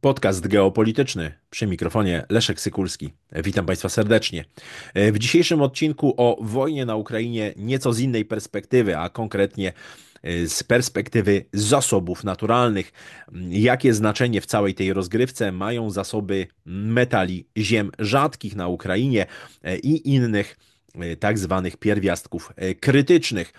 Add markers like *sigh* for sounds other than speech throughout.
Podcast geopolityczny przy mikrofonie Leszek Sykulski. Witam Państwa serdecznie. E, w dzisiejszym odcinku o wojnie na Ukrainie nieco z innej perspektywy, a konkretnie e, z perspektywy zasobów naturalnych. Jakie znaczenie w całej tej rozgrywce mają zasoby metali ziem rzadkich na Ukrainie e, i innych E, tak zwanych pierwiastków e, krytycznych.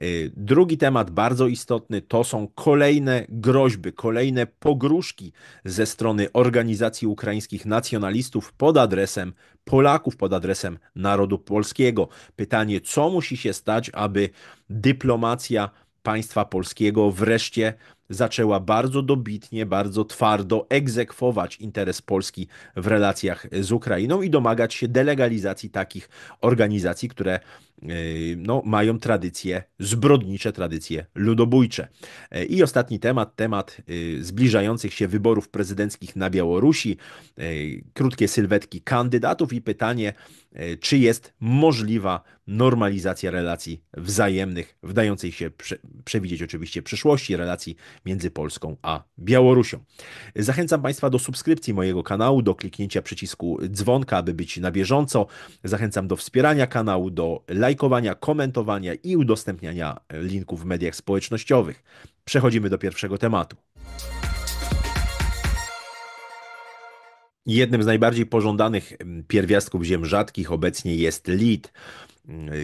E, drugi temat bardzo istotny to są kolejne groźby, kolejne pogróżki ze strony organizacji ukraińskich nacjonalistów pod adresem Polaków, pod adresem narodu polskiego. Pytanie, co musi się stać, aby dyplomacja państwa polskiego wreszcie zaczęła bardzo dobitnie, bardzo twardo egzekwować interes Polski w relacjach z Ukrainą i domagać się delegalizacji takich organizacji, które no, mają tradycje, zbrodnicze tradycje ludobójcze. E, I ostatni temat, temat y, zbliżających się wyborów prezydenckich na Białorusi, e, krótkie sylwetki kandydatów i pytanie, e, czy jest możliwa normalizacja relacji wzajemnych, wdającej się przewidzieć oczywiście przyszłości relacji między Polską a Białorusią. Zachęcam Państwa do subskrypcji mojego kanału, do kliknięcia przycisku dzwonka, aby być na bieżąco. Zachęcam do wspierania kanału, do lajkowania lajkowania, komentowania i udostępniania linków w mediach społecznościowych. Przechodzimy do pierwszego tematu. Jednym z najbardziej pożądanych mm, pierwiastków ziem rzadkich obecnie jest lid mm,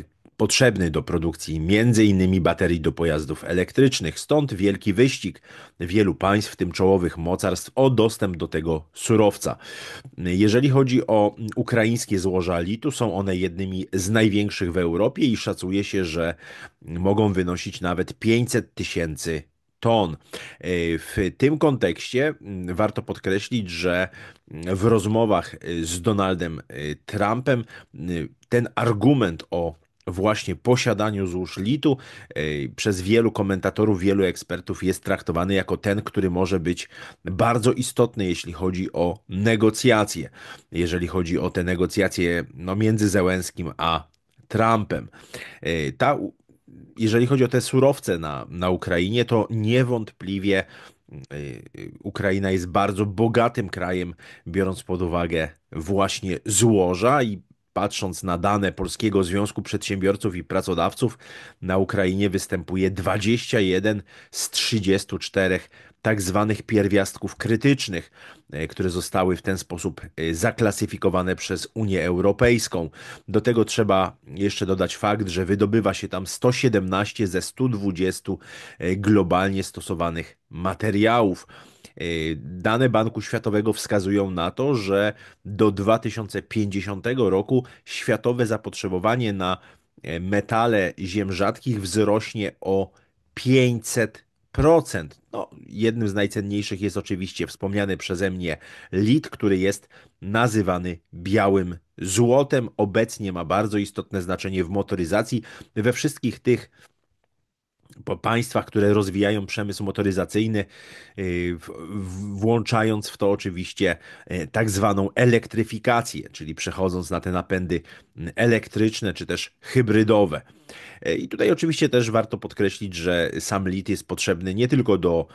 potrzebny do produkcji m.in. baterii do pojazdów elektrycznych, stąd wielki wyścig wielu państw, w tym czołowych mocarstw, o dostęp do tego surowca. Jeżeli chodzi o ukraińskie złoża litu, są one jednymi z największych w Europie i szacuje się, że mogą wynosić nawet 500 tysięcy ton. W tym kontekście mm, warto podkreślić, że w rozmowach z Donaldem y, Trumpem y, ten argument o właśnie posiadaniu złóż litu przez wielu komentatorów, wielu ekspertów jest traktowany jako ten, który może być bardzo istotny, jeśli chodzi o negocjacje. Jeżeli chodzi o te negocjacje no, między Zełenskim a Trumpem. Ta, jeżeli chodzi o te surowce na, na Ukrainie, to niewątpliwie Ukraina jest bardzo bogatym krajem, biorąc pod uwagę właśnie złoża i patrząc na dane Polskiego Związku Przedsiębiorców i Pracodawców, na Ukrainie występuje 21 z 34 tak zwanych pierwiastków krytycznych, e, które zostały w ten sposób e, zaklasyfikowane przez Unię Europejską. Do tego trzeba jeszcze dodać fakt, że wydobywa się tam 117 ze 120 e, globalnie stosowanych materiałów. E, dane Banku Światowego wskazują na to, że do 2050 roku światowe zapotrzebowanie na e, metale ziem rzadkich wzrośnie o 500 No, jednym z najcenniejszych jest oczywiście wspomniany przeze mnie lit, który jest nazywany białym złotem. Obecnie ma bardzo istotne znaczenie w motoryzacji. We wszystkich tych po państwach, które rozwijają przemysł motoryzacyjny, y, włączając w to oczywiście y, tak zwaną elektryfikację, czyli przechodząc na te napędy mm, elektryczne czy też hybrydowe. Y, I tutaj oczywiście też warto podkreślić, że sam lit jest potrzebny nie tylko do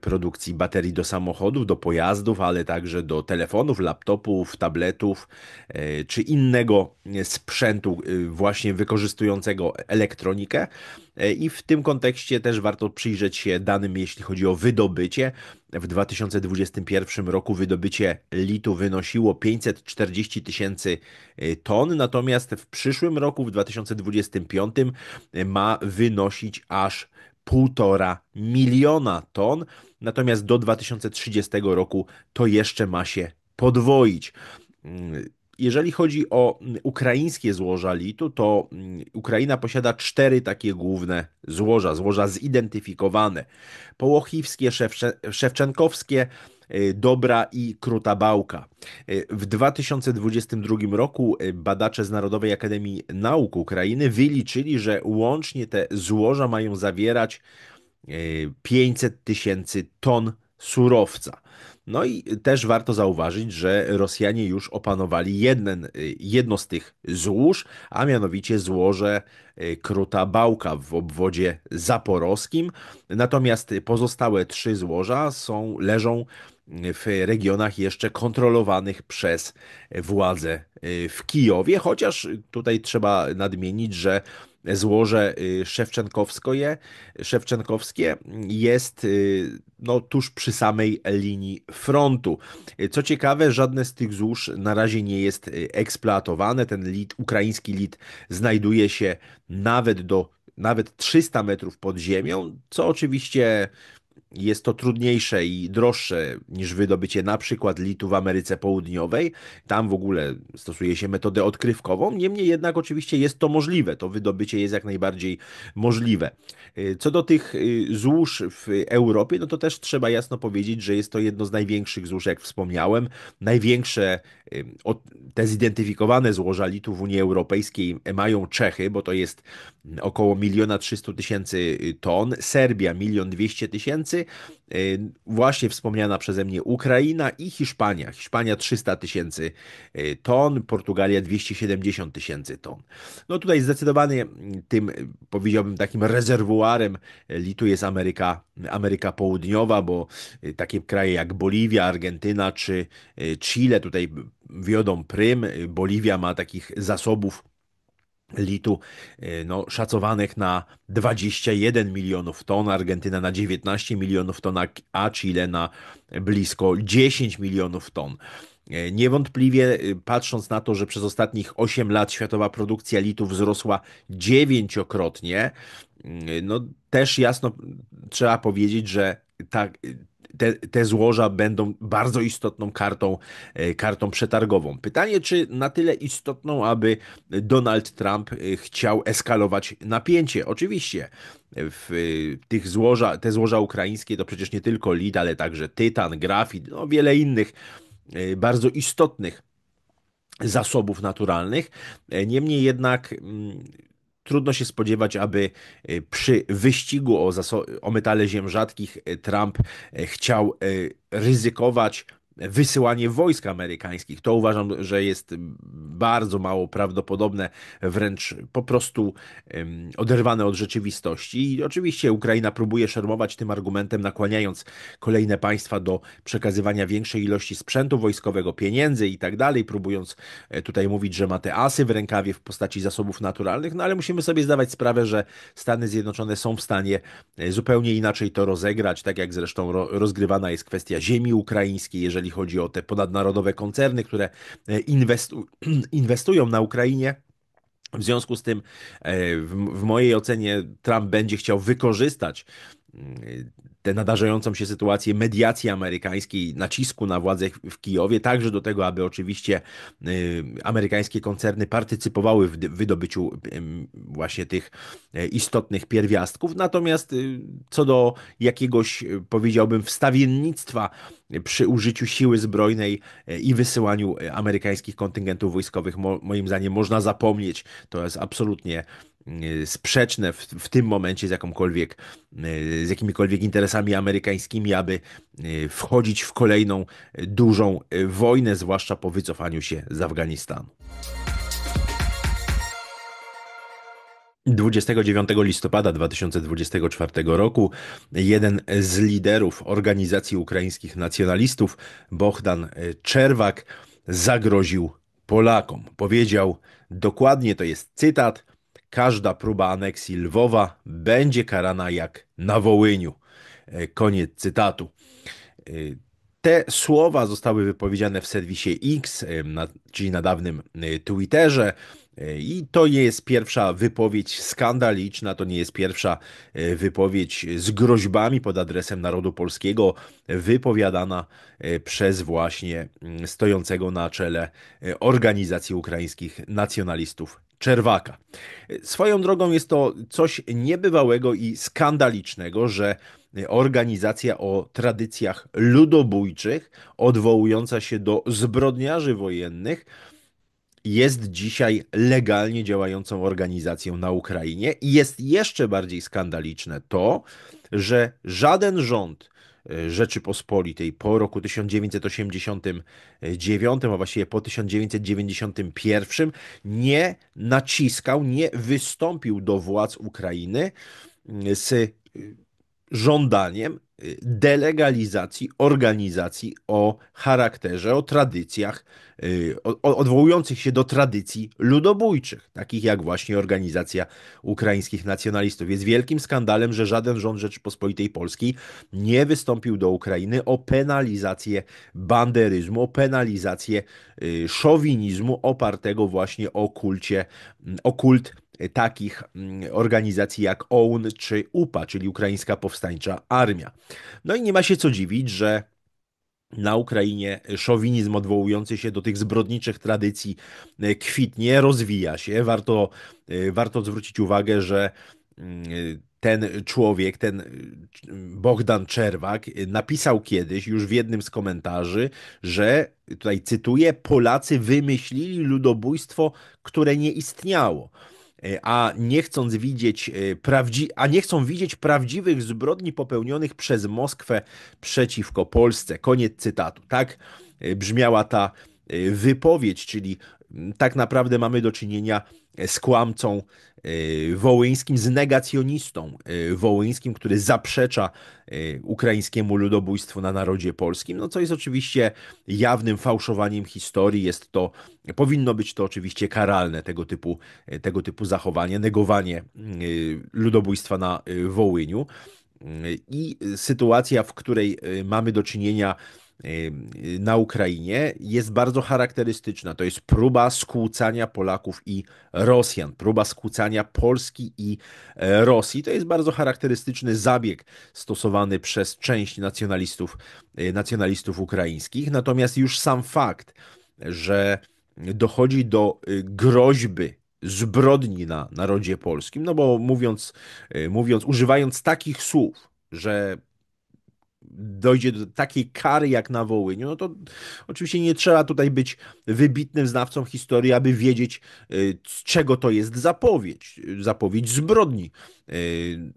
produkcji baterii do samochodów, do pojazdów, ale także do telefonów, laptopów, tabletów e, czy innego e, sprzętu e, właśnie wykorzystującego elektronikę. I w tym kontekście też warto przyjrzeć się danym, jeśli chodzi o wydobycie. W 2021 roku wydobycie litu wynosiło 540 tysięcy ton, natomiast w przyszłym roku, w 2025, ma wynosić aż 1,5 miliona ton, natomiast do 2030 roku to jeszcze ma się podwoić. Mm, jeżeli chodzi o mm, ukraińskie złoża litu, to mm, Ukraina posiada cztery takie główne złoża, złoża zidentyfikowane. Połochiwskie, Szewczenkowskie, y, Dobra i Kruta Bałka. Y, w 2022 roku y, badacze z Narodowej Akademii Nauk Ukrainy wyliczyli, że łącznie te złoża mają zawierać 500 tysięcy ton surowca. No i też warto zauważyć, że Rosjanie już opanowali jeden, y, jedno z tych złóż, a mianowicie złoże y, Kruta Bałka w obwodzie zaporowskim. Natomiast pozostałe trzy złoża są, leżą w regionach jeszcze kontrolowanych przez władze y, w Kijowie, chociaż tutaj trzeba nadmienić, że złoże y, szewczenkowskie, jest y, no, tuż przy samej linii frontu. Co ciekawe, żadne z tych złóż na razie nie jest eksploatowane. Ten lit, ukraiński lit znajduje się nawet do nawet 300 metrów pod ziemią, co oczywiście jest to trudniejsze i droższe niż wydobycie na przykład litu w Ameryce Południowej. Tam w ogóle stosuje się metodę odkrywkową, niemniej jednak oczywiście jest to możliwe, to wydobycie jest jak najbardziej możliwe. Y, co do tych y, złóż w Europie, no to też trzeba jasno powiedzieć, że jest to jedno z największych złóż, jak wspomniałem. Największe te zidentyfikowane złoża litów w Unii Europejskiej mają Czechy, bo to jest mm, około 1 300 tysięcy y, ton, Serbia 1 200 tysięcy, właśnie wspomniana przeze mnie Ukraina i Hiszpania. Hiszpania 300 tysięcy y, ton, Portugalia 270 tysięcy ton. No tutaj zdecydowanie mm, tym, powiedziałbym, takim rezerwuarem y, litu jest Ameryka, Ameryka Południowa, bo takie kraje jak Boliwia, Argentyna czy Chile tutaj wiodą prym. Boliwia ma takich zasobów litu e, no, szacowanych na 21 milionów ton, Argentyna na 19 milionów ton, a Chile na blisko 10 milionów ton. E, niewątpliwie, y, patrząc na to, że przez ostatnich 8 lat światowa produkcja litu wzrosła dziewięciokrotnie, y, no też jasno trzeba powiedzieć, że ta te, te złoża będą bardzo istotną kartą, e, kartą przetargową. Pytanie, czy na tyle istotną, aby Donald Trump e, chciał eskalować napięcie? Oczywiście e, w tych złoża, te złoża ukraińskie to przecież nie tylko lid, ale także tytan, grafit, no wiele innych bardzo istotnych zasobów naturalnych. Niemniej jednak mm, Trudno się spodziewać, aby y, przy wyścigu o, o metale ziem rzadkich y, Trump y, chciał ryzykować wysyłanie wojsk amerykańskich. To uważam, że jest bardzo mało prawdopodobne, wręcz po prostu oderwane od rzeczywistości. I oczywiście Ukraina próbuje szermować tym argumentem, nakłaniając kolejne państwa do przekazywania większej ilości sprzętu wojskowego, pieniędzy i tak dalej, próbując e, tutaj mówić, że ma te asy w rękawie w postaci zasobów naturalnych, no ale musimy sobie zdawać sprawę, że Stany Zjednoczone są w stanie e, zupełnie inaczej to rozegrać, tak jak zresztą rozgrywana jest kwestia ziemi ukraińskiej, jeżeli jeżeli chodzi o te ponadnarodowe koncerny, które e, *clears throat* inwestują na Ukrainie. W związku z tym, e, w mojej ocenie, Trump będzie chciał wykorzystać tę nadarzającą się sytuację mediacji amerykańskiej, nacisku na władze w Kijowie, także do tego, aby oczywiście y, amerykańskie koncerny partycypowały w wydobyciu właśnie tych e, istotnych pierwiastków. Natomiast y, co do jakiegoś, y, powiedziałbym, wstawiennictwa przy użyciu siły zbrojnej e, i wysyłaniu e, amerykańskich kontyngentów wojskowych, moim zdaniem, można zapomnieć. To jest absolutnie Y, sprzeczne w, w, tym momencie z jakąkolwiek, y, z jakimikolwiek interesami amerykańskimi, aby y, wchodzić w kolejną dużą wojnę, zwłaszcza po wycofaniu się z Afganistanu. 29 listopada 2024 roku jeden z liderów organizacji ukraińskich nacjonalistów, Bohdan Czerwak, zagroził Polakom. Powiedział dokładnie, to jest cytat, każda próba aneksji Lwowa będzie karana jak na Wołyniu. E, koniec cytatu. E, te słowa zostały wypowiedziane w serwisie X, e, czyli na dawnym Twitterze. I to nie jest pierwsza wypowiedź skandaliczna, to nie jest pierwsza wypowiedź z groźbami pod adresem narodu polskiego, wypowiadana przez właśnie mm, stojącego na czele organizacji ukraińskich nacjonalistów Czerwaka. Swoją drogą jest to coś niebywałego i skandalicznego, że organizacja o tradycjach ludobójczych, odwołująca się do zbrodniarzy wojennych, jest dzisiaj legalnie działającą organizacją na Ukrainie. I jest jeszcze bardziej skandaliczne to, że żaden rząd E, Rzeczypospolitej po roku 1989, a właściwie po 1991, nie naciskał, nie wystąpił do władz Ukrainy z żądaniem y, delegalizacji organizacji o charakterze, o tradycjach, y, odwołujących się do tradycji ludobójczych, takich jak właśnie Organizacja Ukraińskich Nacjonalistów. Jest wielkim skandalem, że żaden rząd Rzeczypospolitej Polskiej nie wystąpił do Ukrainy o penalizację banderyzmu, o penalizację y, szowinizmu opartego właśnie o kulcie, mm, o kult Y, takich mm, organizacji jak OUN czy UPA, czyli Ukraińska Powstańcza Armia. No i nie ma się co dziwić, że na Ukrainie szowinizm odwołujący się do tych zbrodniczych tradycji y, kwitnie, rozwija się. Warto, y, warto zwrócić uwagę, że mm, ten człowiek, ten Bogdan Czerwak, napisał kiedyś już w jednym z komentarzy, że tutaj cytuję: Polacy wymyślili ludobójstwo, które nie istniało. E, a nie chcąc widzieć e, prawdzi a nie chcą widzieć prawdziwych zbrodni popełnionych przez Moskwę przeciwko Polsce. Koniec cytatu. Tak e, brzmiała ta wypowiedź, czyli tak naprawdę mamy do czynienia e, z kłamcą e, wołyńskim, z negacjonistą e, wołyńskim, który zaprzecza ukraińskiemu ludobójstwu na narodzie polskim, no co jest oczywiście jawnym fałszowaniem historii, jest to, powinno być to oczywiście karalne, tego typu, tego typu zachowanie, negowanie ludobójstwa na Wołyniu. I sytuacja, w której mamy do czynienia na Ukrainie jest bardzo charakterystyczna. To jest próba skłócania Polaków i Rosjan, próba skłócania Polski i e, Rosji. To jest bardzo charakterystyczny zabieg stosowany przez część nacjonalistów, e, nacjonalistów ukraińskich. Natomiast już sam fakt, że dochodzi do e, groźby zbrodni na narodzie polskim, no bo mówiąc, mówiąc używając takich słów, że dojdzie do takiej kary jak na Wołyniu, no to oczywiście nie trzeba tutaj być wybitnym znawcą historii, aby wiedzieć, y, z czego to jest zapowiedź, zapowiedź zbrodni y,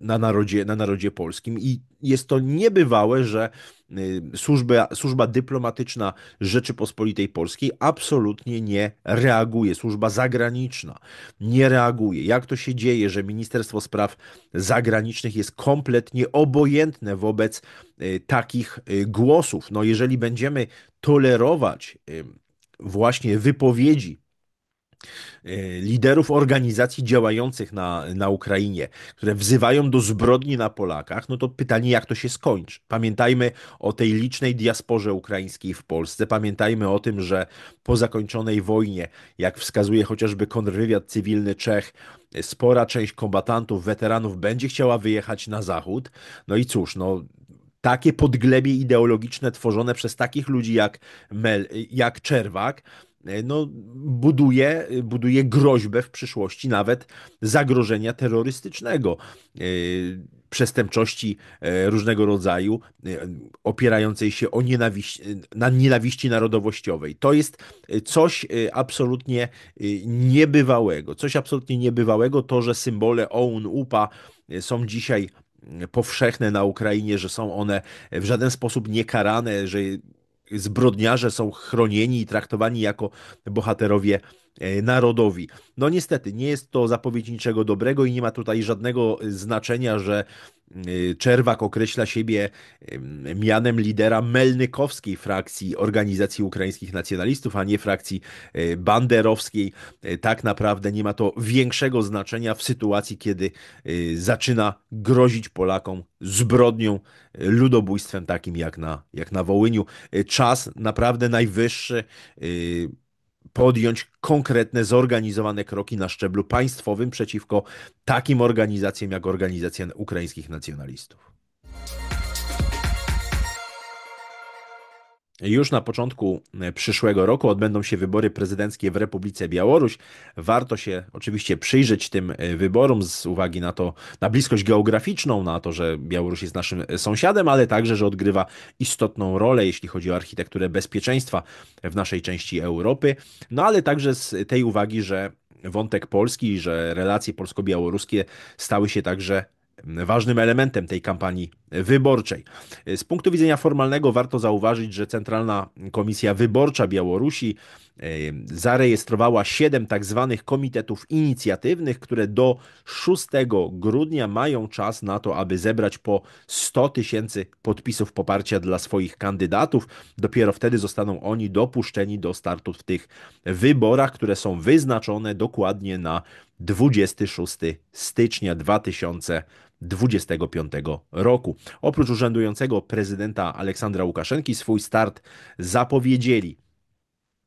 na narodzie, na narodzie polskim. I jest to niebywałe, że Y, służba, służba dyplomatyczna Rzeczypospolitej Polskiej absolutnie nie reaguje, służba zagraniczna nie reaguje. Jak to się dzieje, że Ministerstwo Spraw Zagranicznych jest kompletnie obojętne wobec y, takich y, głosów? No jeżeli będziemy tolerować właśnie wypowiedzi E, liderów organizacji działających na, na Ukrainie, które wzywają do zbrodni na Polakach, no to pytanie, jak to się skończy. Pamiętajmy o tej licznej diasporze ukraińskiej w Polsce, pamiętajmy o tym, że po zakończonej wojnie, jak wskazuje chociażby kontrwywiad cywilny Czech, spora część kombatantów, weteranów będzie chciała wyjechać na zachód. No i cóż, no takie podglebie ideologiczne tworzone przez takich ludzi jak, Mel, jak Czerwak, E, no, buduje, buduje groźbę w przyszłości nawet zagrożenia terrorystycznego, e, przestępczości e, różnego rodzaju, opierającej się o nienawiści, na nienawiści narodowościowej. To jest coś absolutnie niebywałego. Coś absolutnie niebywałego to, że symbole OUN, UPA są dzisiaj powszechne na Ukrainie, że są one w żaden sposób niekarane, że zbrodniarze są chronieni i traktowani jako bohaterowie e, narodowi. No niestety, nie jest to zapowiedź niczego dobrego i nie ma tutaj żadnego e, znaczenia, że Y, Czerwak określa siebie y, mianem lidera melnykowskiej frakcji Organizacji Ukraińskich Nacjonalistów, a nie frakcji y, banderowskiej. Tak naprawdę nie ma to większego znaczenia w sytuacji, kiedy zaczyna grozić Polakom zbrodnią, ludobójstwem takim jak na, jak na Wołyniu. Czas naprawdę najwyższy podjąć konkretne, zorganizowane kroki na szczeblu państwowym przeciwko takim organizacjom jak Organizacja Ukraińskich Nacjonalistów. Już na początku e, przyszłego roku odbędą się wybory prezydenckie w Republice Białoruś. Warto się oczywiście przyjrzeć tym e, wyborom z uwagi na to, na bliskość geograficzną, na to, że Białoruś jest naszym e, sąsiadem, ale także, że odgrywa istotną rolę, jeśli chodzi o architekturę bezpieczeństwa w naszej części Europy. No ale także z tej uwagi, że wątek Polski, że relacje polsko-białoruskie stały się także ważnym elementem tej kampanii wyborczej. Z punktu widzenia formalnego warto zauważyć, że Centralna Komisja Wyborcza Białorusi e, zarejestrowała siedem tak zwanych komitetów inicjatywnych, które do 6 grudnia mają czas na to, aby zebrać po 100 tysięcy podpisów poparcia dla swoich kandydatów. Dopiero wtedy zostaną oni dopuszczeni do startu w tych wyborach, które są wyznaczone dokładnie na 26 stycznia 2025 roku. Oprócz urzędującego prezydenta Aleksandra Łukaszenki swój start zapowiedzieli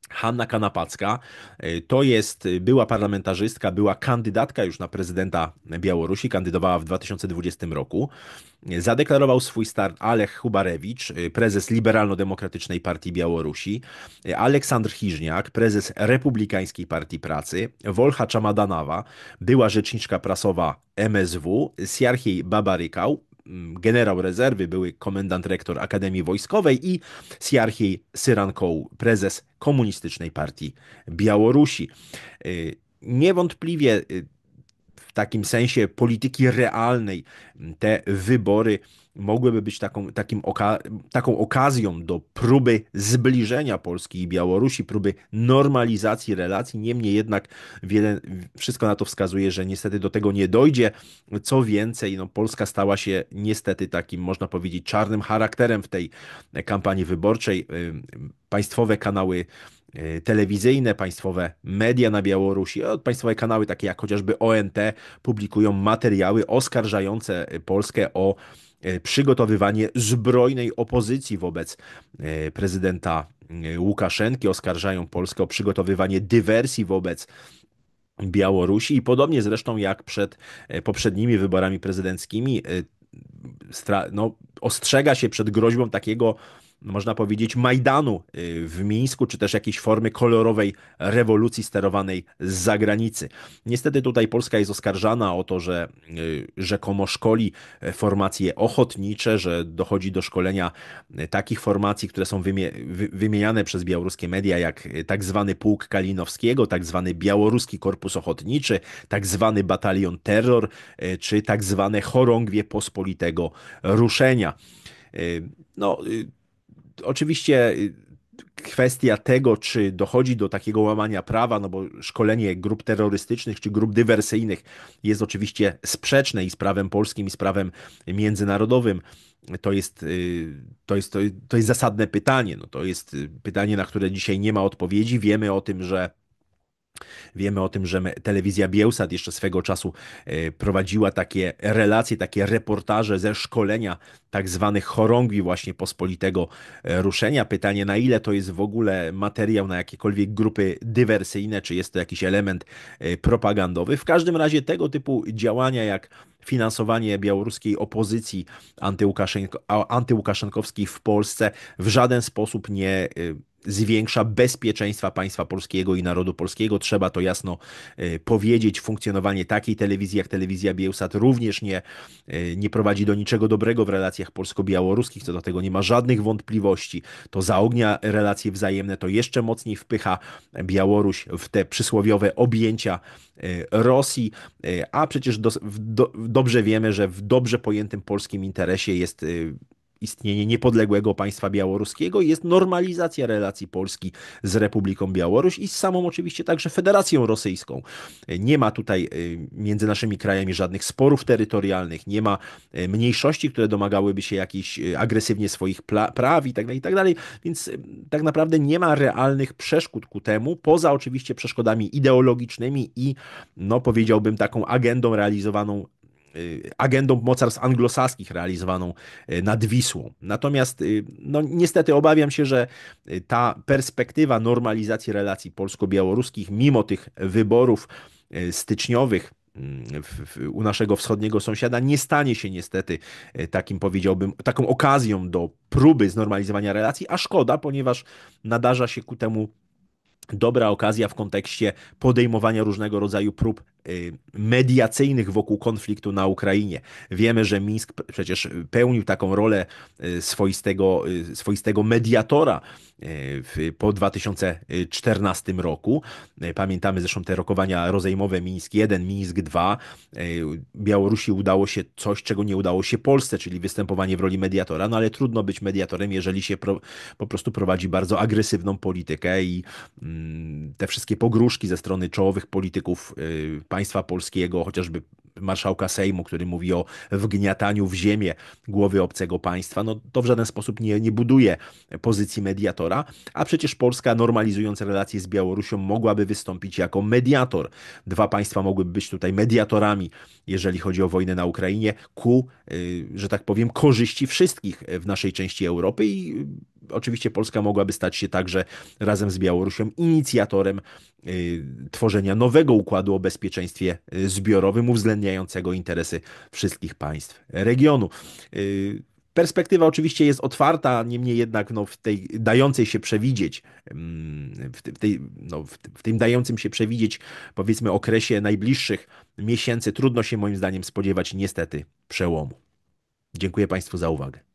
Hanna Kanapacka e, to jest e, była parlamentarzystka, była kandydatka już na prezydenta Białorusi, kandydowała w 2020 roku. E, zadeklarował swój start Alech Hubarewicz, prezes Liberalno-Demokratycznej Partii Białorusi, Aleksandr Hiżniak, prezes Republikańskiej Partii Pracy, Wolcha Czamadanawa, była rzeczniczka prasowa MSW, Siarhiej Babarykał, Mm, generał rezerwy, były komendant rektor Akademii Wojskowej i Siarchij Syrankoł, prezes Komunistycznej Partii Białorusi. Y, niewątpliwie y, w takim sensie polityki realnej mm, te wybory mogłyby być taką, takim oka taką okazją do próby zbliżenia Polski i Białorusi, próby normalizacji relacji. Niemniej jednak wiele, wszystko na to wskazuje, że niestety do tego nie dojdzie. Co więcej, no, Polska stała się niestety takim, można powiedzieć, czarnym charakterem w tej kampanii wyborczej. Państwowe kanały y, telewizyjne, państwowe media na Białorusi, państwowe kanały takie jak chociażby ONT publikują materiały oskarżające Polskę o E, przygotowywanie zbrojnej opozycji wobec e, prezydenta e, Łukaszenki. Oskarżają Polskę o przygotowywanie dywersji wobec Białorusi i podobnie zresztą jak przed poprzednimi wyborami prezydenckimi no, ostrzega się przed groźbą takiego no, można powiedzieć, Majdanu y, w Mińsku, czy też jakiejś formy kolorowej rewolucji sterowanej z zagranicy. Niestety tutaj Polska jest oskarżana o to, że y, rzekomo szkoli y, formacje ochotnicze, że dochodzi do szkolenia takich formacji, które są wymieniane przez białoruskie media, jak tak zwany pułk Kalinowskiego, tak zwany białoruski korpus ochotniczy, tak zwany batalion terror, czy tak zwane chorągwie pospolitego ruszenia. No, Oczywiście y, kwestia tego, czy dochodzi do takiego łamania prawa, no bo szkolenie grup terrorystycznych czy grup dywersyjnych jest oczywiście sprzeczne i z prawem polskim, i z prawem międzynarodowym. To jest, y, to jest, to jest zasadne pytanie. No to jest y, pytanie, na które dzisiaj nie ma odpowiedzi. Wiemy o tym, że Wiemy o tym, że telewizja Bielsat jeszcze swego czasu e, prowadziła takie relacje, takie reportaże ze szkolenia tak zwanych chorągwi właśnie pospolitego e, ruszenia. Pytanie, na ile to jest w ogóle materiał na jakiekolwiek grupy dywersyjne, czy jest to jakiś element e, propagandowy. W każdym razie tego typu działania jak finansowanie białoruskiej opozycji antyłukaszenkowskiej w Polsce w żaden sposób nie zwiększa bezpieczeństwa państwa polskiego i narodu polskiego. Trzeba to jasno e, powiedzieć. Funkcjonowanie takiej telewizji jak telewizja Bielsat również nie, e, nie prowadzi do niczego dobrego w relacjach polsko-białoruskich, co do tego nie ma żadnych wątpliwości. To zaognia relacje wzajemne, to jeszcze mocniej wpycha Białoruś w te przysłowiowe objęcia e, Rosji, a przecież do, do, dobrze wiemy, że w dobrze pojętym polskim interesie jest istnienie niepodległego państwa białoruskiego, jest normalizacja relacji Polski z Republiką Białoruś i z samą oczywiście także Federacją Rosyjską. Nie ma tutaj y, między naszymi krajami żadnych sporów terytorialnych, nie ma y, mniejszości, które domagałyby się jakichś y, agresywnie swoich praw itd., tak tak dalej, więc tak naprawdę nie ma realnych przeszkód ku temu, poza oczywiście przeszkodami ideologicznymi i no powiedziałbym taką agendą realizowaną Y, agendą mocarstw anglosaskich realizowaną y, nad Wisłą. Natomiast y, no, niestety obawiam się, że ta perspektywa normalizacji relacji polsko-białoruskich, mimo tych wyborów styczniowych, mm, w, w, u naszego wschodniego sąsiada nie stanie się niestety takim powiedziałbym, taką okazją do próby znormalizowania relacji, a szkoda, ponieważ nadarza się ku temu dobra okazja w kontekście podejmowania różnego rodzaju prób Y, mediacyjnych wokół konfliktu na Ukrainie. Wiemy, że Mińsk przecież pełnił taką rolę y, swoistego, y, swoistego mediatora po 2014 roku. Pamiętamy zresztą te rokowania rozejmowe Mińsk 1, Mińsk 2. Białorusi udało się coś, czego nie udało się Polsce, czyli występowanie w roli mediatora, no ale trudno być mediatorem, jeżeli się pro, po prostu prowadzi bardzo agresywną politykę i mm, te wszystkie pogróżki ze strony czołowych polityków państw państwa polskiego, chociażby marszałka Sejmu, który mówi o wgniataniu w ziemię głowy obcego państwa, no to w żaden sposób nie, nie buduje pozycji mediatora, a przecież Polska normalizując relacje z Białorusią mogłaby wystąpić jako mediator. Dwa państwa mogłyby być tutaj mediatorami, jeżeli chodzi o wojnę na Ukrainie, ku, y, że tak powiem, korzyści wszystkich w naszej części Europy i oczywiście Polska mogłaby stać się także razem z Białorusią inicjatorem y, tworzenia nowego układu o bezpieczeństwie y, zbiorowym, uwzględniającego interesy wszystkich państw regionu. Y, perspektywa oczywiście jest otwarta, niemniej jednak no, w tej dającej się przewidzieć, mm, w, tej, no, w tym dającym się przewidzieć, powiedzmy, okresie najbliższych miesięcy, trudno się moim zdaniem spodziewać niestety przełomu. Dziękuję Państwu za uwagę.